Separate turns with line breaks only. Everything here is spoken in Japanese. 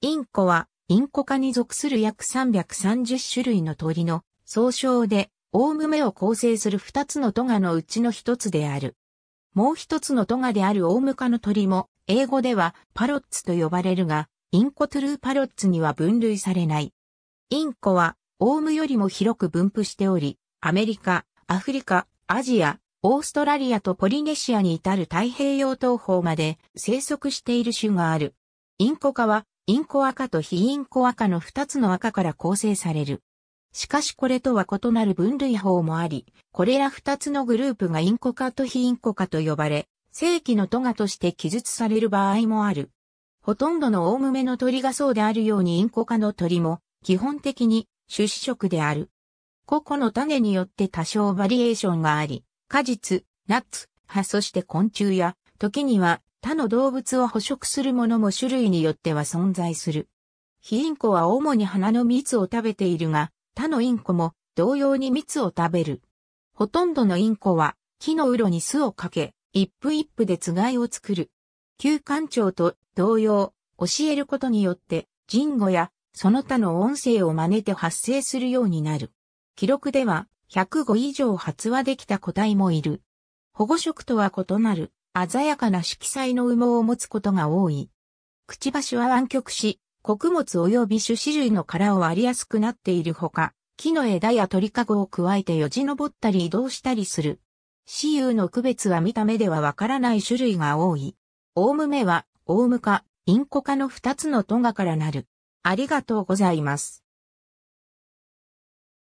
インコは、インコ科に属する約330種類の鳥
の総称で、オウム目を構成する二つのトガのうちの一つである。もう一つのトガであるオウム科の鳥も、英語ではパロッツと呼ばれるが、インコトゥルーパロッツには分類されない。インコは、オウムよりも広く分布しており、アメリカ、アフリカ、アジア、オーストラリアとポリネシアに至る太平洋東方まで生息している種がある。インコ科はインコ赤と非インコ赤の2つの赤から構成される。しかしこれとは異なる分類法もあり、これら2つのグループがインコ化と非インコ化と呼ばれ、正規のトガとして記述される場合もある。ほとんどの大目の鳥がそうであるようにインコ化の鳥も基本的に種子食である。個々の種によって多少バリエーションがあり、果実、ナッツ、葉そして昆虫や時には他の動物を捕食するものも種類によっては存在する。ヒインコは主に花の蜜を食べているが、他のインコも同様に蜜を食べる。ほとんどのインコは木のうろに巣をかけ、一夫一夫でつがいを作る。旧館長と同様、教えることによって人語やその他の音声を真似て発生するようになる。記録では105以上発話できた個体もいる。保護色とは異なる。鮮やかな色彩の羽毛を持つことが多い。くちばしは湾曲し、穀物及び種子類の殻を割りやすくなっているほか、木の枝や鳥かごを加えてよじ登ったり移動したりする。雌雄の区別は見た目ではわからない種類が多い。オウムメは、オウムか、インコ科の
二つのトガからなる。ありがとうございます。